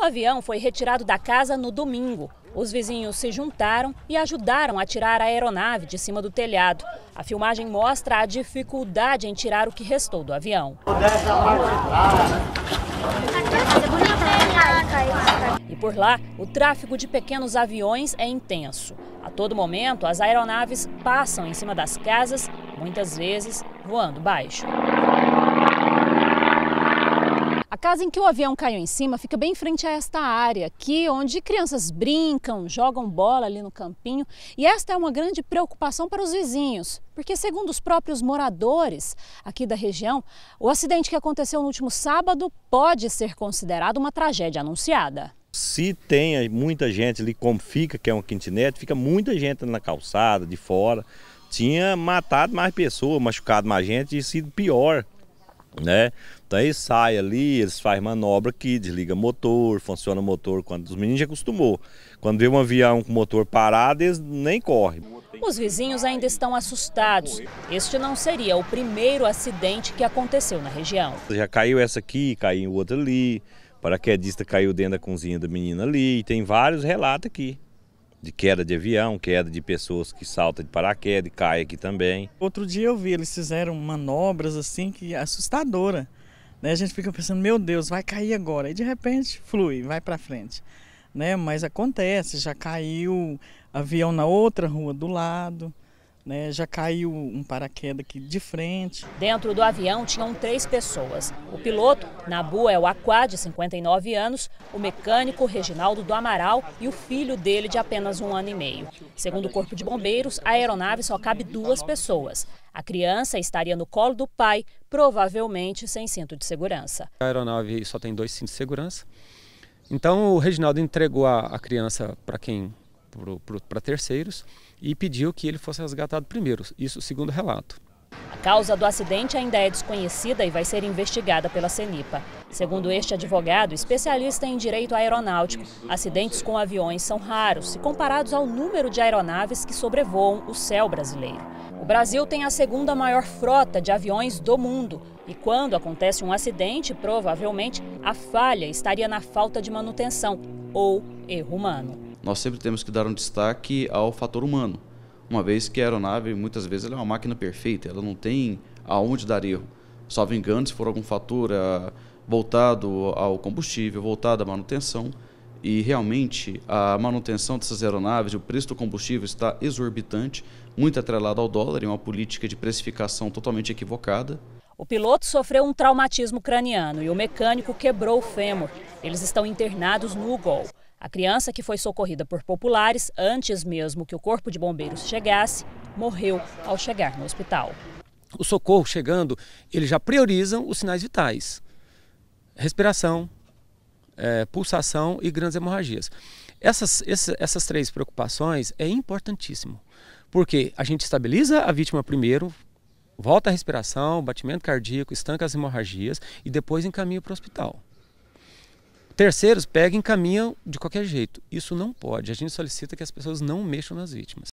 O avião foi retirado da casa no domingo. Os vizinhos se juntaram e ajudaram a tirar a aeronave de cima do telhado. A filmagem mostra a dificuldade em tirar o que restou do avião. E por lá, o tráfego de pequenos aviões é intenso. A todo momento, as aeronaves passam em cima das casas, muitas vezes voando baixo casa em que o avião caiu em cima fica bem em frente a esta área aqui, onde crianças brincam, jogam bola ali no campinho. E esta é uma grande preocupação para os vizinhos, porque, segundo os próprios moradores aqui da região, o acidente que aconteceu no último sábado pode ser considerado uma tragédia anunciada. Se tem muita gente ali, como fica, que é uma quintinete, fica muita gente na calçada, de fora. Tinha matado mais pessoas, machucado mais gente e sido pior né? Então ele sai ali, eles fazem manobra aqui, desliga motor, funciona o motor. Quando os meninos já acostumou. Quando vê um avião com o motor parado, eles nem correm. Os vizinhos ainda estão assustados. Este não seria o primeiro acidente que aconteceu na região. Já caiu essa aqui, caiu outra ali, paraquedista caiu dentro da cozinha da menina ali, tem vários relatos aqui de queda de avião, queda de pessoas que saltam de paraquedas e caem aqui também. Outro dia eu vi, eles fizeram manobras assim que é assustadora. Né? A gente fica pensando, meu Deus, vai cair agora. E de repente flui, vai para frente. Né? Mas acontece, já caiu avião na outra rua do lado. Né, já caiu um paraquedas aqui de frente. Dentro do avião tinham três pessoas. O piloto, Nabu é o Aquá, de 59 anos, o mecânico Reginaldo do Amaral e o filho dele de apenas um ano e meio. Segundo o Corpo de Bombeiros, a aeronave só cabe duas pessoas. A criança estaria no colo do pai, provavelmente sem cinto de segurança. A aeronave só tem dois cintos de segurança. Então o Reginaldo entregou a, a criança para quem para terceiros e pediu que ele fosse resgatado primeiro, isso segundo relato. A causa do acidente ainda é desconhecida e vai ser investigada pela CENIPA. Segundo este advogado, especialista em direito aeronáutico, acidentes com aviões são raros se comparados ao número de aeronaves que sobrevoam o céu brasileiro. O Brasil tem a segunda maior frota de aviões do mundo. E quando acontece um acidente, provavelmente a falha estaria na falta de manutenção ou erro humano nós sempre temos que dar um destaque ao fator humano, uma vez que a aeronave, muitas vezes, é uma máquina perfeita, ela não tem aonde dar erro. Só engano, se for algum fator ah, voltado ao combustível, voltado à manutenção, e realmente a manutenção dessas aeronaves, o preço do combustível está exorbitante, muito atrelado ao dólar e uma política de precificação totalmente equivocada. O piloto sofreu um traumatismo craniano e o mecânico quebrou o fêmur. Eles estão internados no UGOL. A criança, que foi socorrida por populares antes mesmo que o corpo de bombeiros chegasse, morreu ao chegar no hospital. O socorro chegando, eles já priorizam os sinais vitais: respiração, é, pulsação e grandes hemorragias. Essas, essas três preocupações é importantíssimo, porque a gente estabiliza a vítima primeiro, volta a respiração, batimento cardíaco, estanca as hemorragias e depois encaminha para o hospital. Terceiros pegam e encaminham de qualquer jeito. Isso não pode. A gente solicita que as pessoas não mexam nas vítimas.